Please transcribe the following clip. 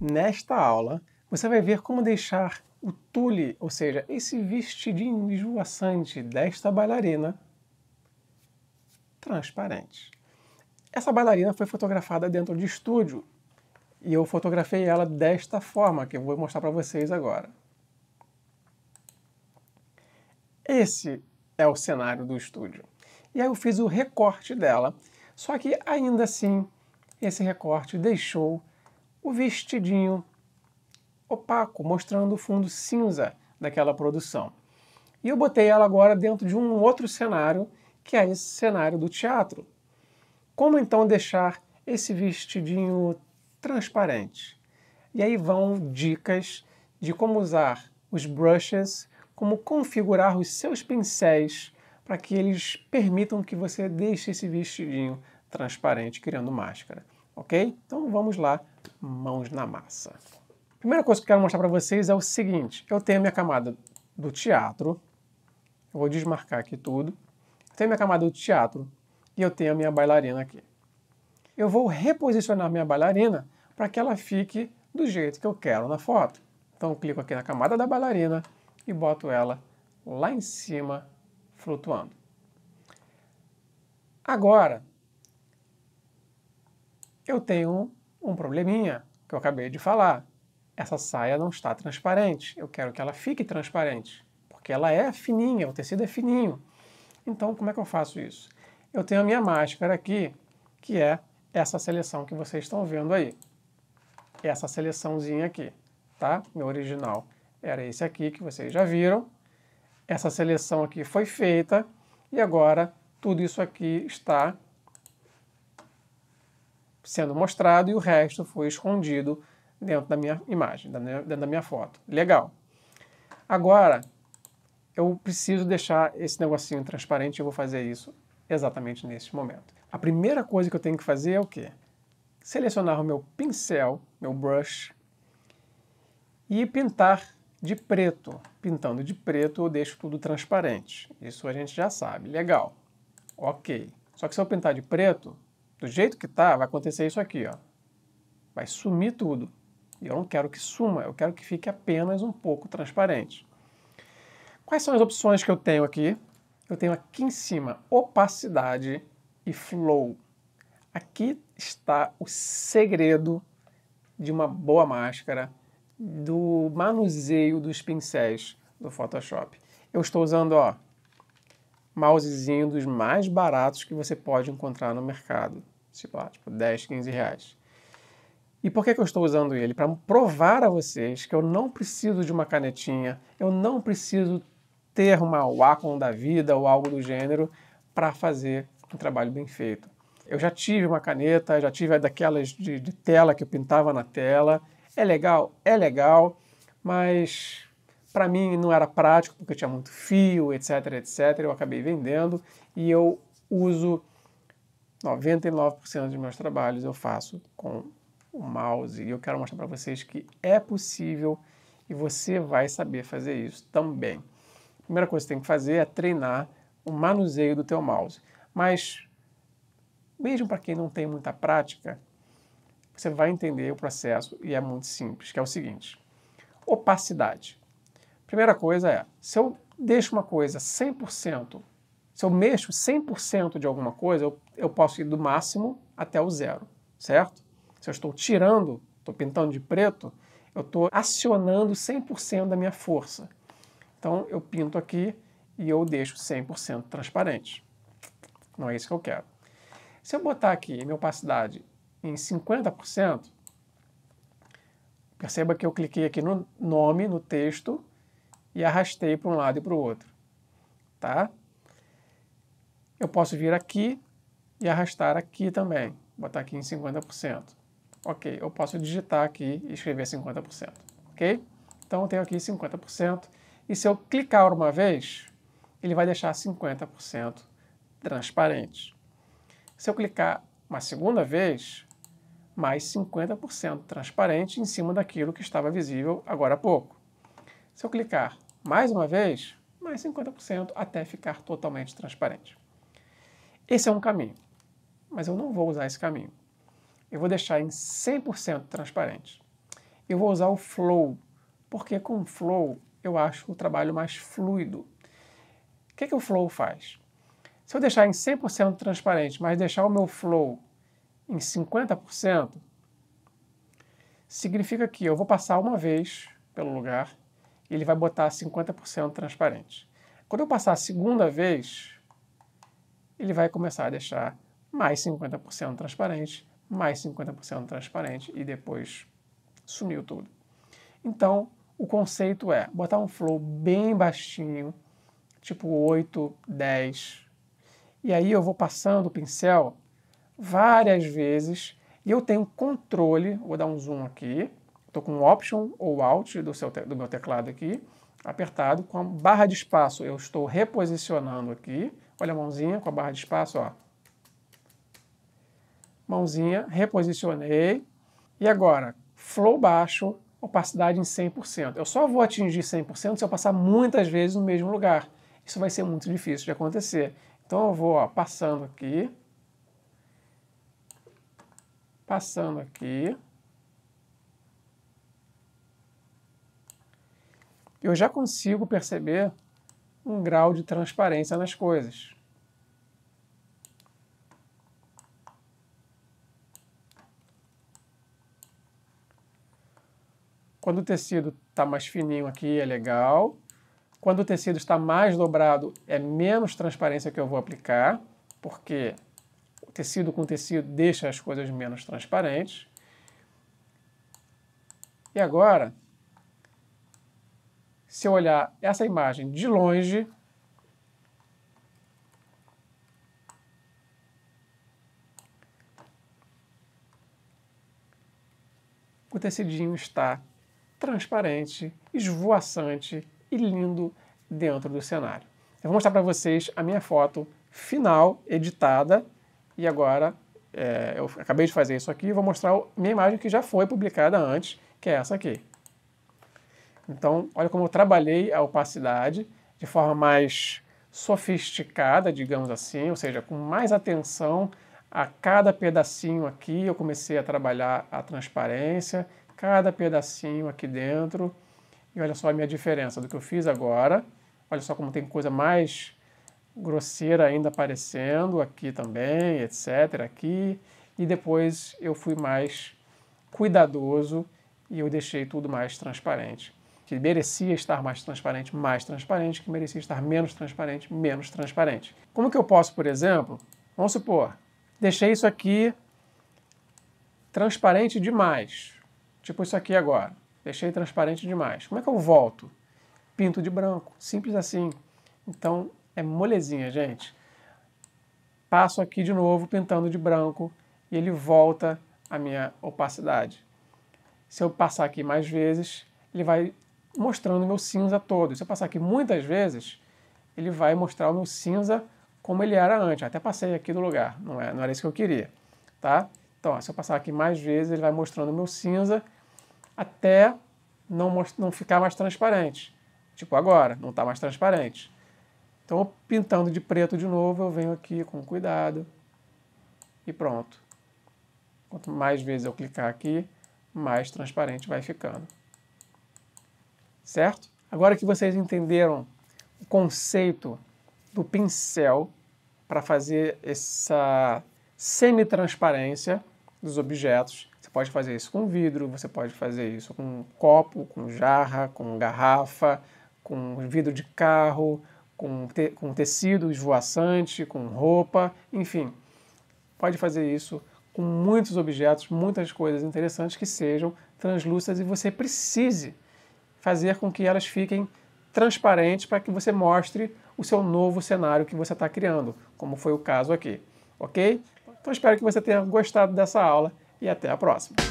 Nesta aula, você vai ver como deixar o tule, ou seja, esse vestidinho esvoaçante desta bailarina, transparente. Essa bailarina foi fotografada dentro de estúdio e eu fotografei ela desta forma, que eu vou mostrar para vocês agora. Esse é o cenário do estúdio. E aí eu fiz o recorte dela, só que ainda assim esse recorte deixou o vestidinho opaco, mostrando o fundo cinza daquela produção. E eu botei ela agora dentro de um outro cenário, que é esse cenário do teatro. Como então deixar esse vestidinho transparente? E aí vão dicas de como usar os brushes, como configurar os seus pincéis para que eles permitam que você deixe esse vestidinho transparente criando máscara, ok? Então vamos lá mãos na massa. A primeira coisa que eu quero mostrar para vocês é o seguinte, eu tenho a minha camada do teatro, eu vou desmarcar aqui tudo, tenho a minha camada do teatro e eu tenho a minha bailarina aqui. Eu vou reposicionar minha bailarina para que ela fique do jeito que eu quero na foto. Então eu clico aqui na camada da bailarina e boto ela lá em cima flutuando. Agora, eu tenho um probleminha que eu acabei de falar. Essa saia não está transparente. Eu quero que ela fique transparente, porque ela é fininha, o tecido é fininho. Então, como é que eu faço isso? Eu tenho a minha máscara aqui, que é essa seleção que vocês estão vendo aí. Essa seleçãozinha aqui, tá? Meu original era esse aqui que vocês já viram. Essa seleção aqui foi feita e agora tudo isso aqui está sendo mostrado e o resto foi escondido dentro da minha imagem, dentro da minha foto. Legal. Agora, eu preciso deixar esse negocinho transparente e eu vou fazer isso exatamente nesse momento. A primeira coisa que eu tenho que fazer é o quê? Selecionar o meu pincel, meu brush, e pintar de preto. Pintando de preto eu deixo tudo transparente. Isso a gente já sabe. Legal. Ok. Só que se eu pintar de preto, do jeito que tá, vai acontecer isso aqui, ó. Vai sumir tudo. E eu não quero que suma, eu quero que fique apenas um pouco transparente. Quais são as opções que eu tenho aqui? Eu tenho aqui em cima opacidade e flow. Aqui está o segredo de uma boa máscara, do manuseio dos pincéis do Photoshop. Eu estou usando ó, mousezinho dos mais baratos que você pode encontrar no mercado. Sei lá, tipo 10, 15 reais. E por que, que eu estou usando ele? Para provar a vocês que eu não preciso de uma canetinha, eu não preciso ter uma Wacom da vida ou algo do gênero para fazer um trabalho bem feito. Eu já tive uma caneta, já tive daquelas de, de tela que eu pintava na tela. É legal? É legal, mas para mim não era prático porque tinha muito fio, etc, etc. Eu acabei vendendo e eu uso 99% dos meus trabalhos eu faço com o mouse e eu quero mostrar para vocês que é possível e você vai saber fazer isso também. A primeira coisa que você tem que fazer é treinar o manuseio do teu mouse. Mas mesmo para quem não tem muita prática, você vai entender o processo e é muito simples, que é o seguinte: opacidade. Primeira coisa é, se eu deixo uma coisa 100%, se eu mexo 100% de alguma coisa, eu, eu posso ir do máximo até o zero, certo? Se eu estou tirando, estou pintando de preto, eu estou acionando 100% da minha força. Então eu pinto aqui e eu deixo 100% transparente. Não é isso que eu quero. Se eu botar aqui minha opacidade em 50%, perceba que eu cliquei aqui no nome, no texto, e arrastei para um lado e para o outro, tá? Eu posso vir aqui e arrastar aqui também, botar aqui em 50%. Ok, eu posso digitar aqui e escrever 50%, ok? Então eu tenho aqui 50%, e se eu clicar uma vez, ele vai deixar 50% transparente. Se eu clicar uma segunda vez, mais 50% transparente em cima daquilo que estava visível agora há pouco. Se eu clicar mais uma vez, mais 50% até ficar totalmente transparente. Esse é um caminho, mas eu não vou usar esse caminho. Eu vou deixar em 100% transparente. Eu vou usar o flow, porque com o flow eu acho o trabalho mais fluido. O que, é que o flow faz? Se eu deixar em 100% transparente, mas deixar o meu flow em 50%, significa que eu vou passar uma vez pelo lugar, e ele vai botar 50% transparente. Quando eu passar a segunda vez, ele vai começar a deixar mais 50% transparente, mais 50% transparente e depois sumiu tudo. Então, o conceito é botar um flow bem baixinho, tipo 8, 10. E aí eu vou passando o pincel várias vezes e eu tenho controle, vou dar um zoom aqui, estou com Option ou Alt do, seu do meu teclado aqui, apertado, com a barra de espaço eu estou reposicionando aqui, olha a mãozinha com a barra de espaço, ó. Mãozinha, reposicionei, e agora, flow baixo, opacidade em 100%. Eu só vou atingir 100% se eu passar muitas vezes no mesmo lugar. Isso vai ser muito difícil de acontecer. Então eu vou ó, passando aqui, passando aqui, eu já consigo perceber um grau de transparência nas coisas. Quando o tecido está mais fininho aqui, é legal. Quando o tecido está mais dobrado, é menos transparência que eu vou aplicar, porque o tecido com tecido deixa as coisas menos transparentes. E agora, se eu olhar essa imagem de longe, o tecidinho está transparente, esvoaçante e lindo dentro do cenário. Eu vou mostrar para vocês a minha foto final, editada, e agora é, eu acabei de fazer isso aqui, vou mostrar minha imagem que já foi publicada antes, que é essa aqui. Então, olha como eu trabalhei a opacidade de forma mais sofisticada, digamos assim, ou seja, com mais atenção a cada pedacinho aqui. Eu comecei a trabalhar a transparência, cada pedacinho aqui dentro. E olha só a minha diferença do que eu fiz agora. Olha só como tem coisa mais grosseira ainda aparecendo aqui também, etc. Aqui. E depois eu fui mais cuidadoso e eu deixei tudo mais transparente que merecia estar mais transparente, mais transparente, que merecia estar menos transparente, menos transparente. Como que eu posso, por exemplo, vamos supor, deixei isso aqui transparente demais, tipo isso aqui agora, deixei transparente demais. Como é que eu volto? Pinto de branco, simples assim. Então é molezinha, gente. Passo aqui de novo pintando de branco e ele volta a minha opacidade. Se eu passar aqui mais vezes, ele vai mostrando meu cinza todo. Se eu passar aqui muitas vezes, ele vai mostrar o meu cinza como ele era antes. até passei aqui do lugar, não, é, não era isso que eu queria, tá? Então, ó, se eu passar aqui mais vezes, ele vai mostrando o meu cinza até não, não ficar mais transparente. Tipo agora, não está mais transparente. Então, pintando de preto de novo, eu venho aqui com cuidado e pronto. Quanto mais vezes eu clicar aqui, mais transparente vai ficando certo? Agora que vocês entenderam o conceito do pincel para fazer essa semi-transparência dos objetos, você pode fazer isso com vidro, você pode fazer isso com copo, com jarra, com garrafa, com vidro de carro, com, te com tecido esvoaçante, com roupa, enfim. Pode fazer isso com muitos objetos, muitas coisas interessantes que sejam translúcidas e você precise fazer com que elas fiquem transparentes para que você mostre o seu novo cenário que você está criando, como foi o caso aqui. Ok? Então espero que você tenha gostado dessa aula e até a próxima.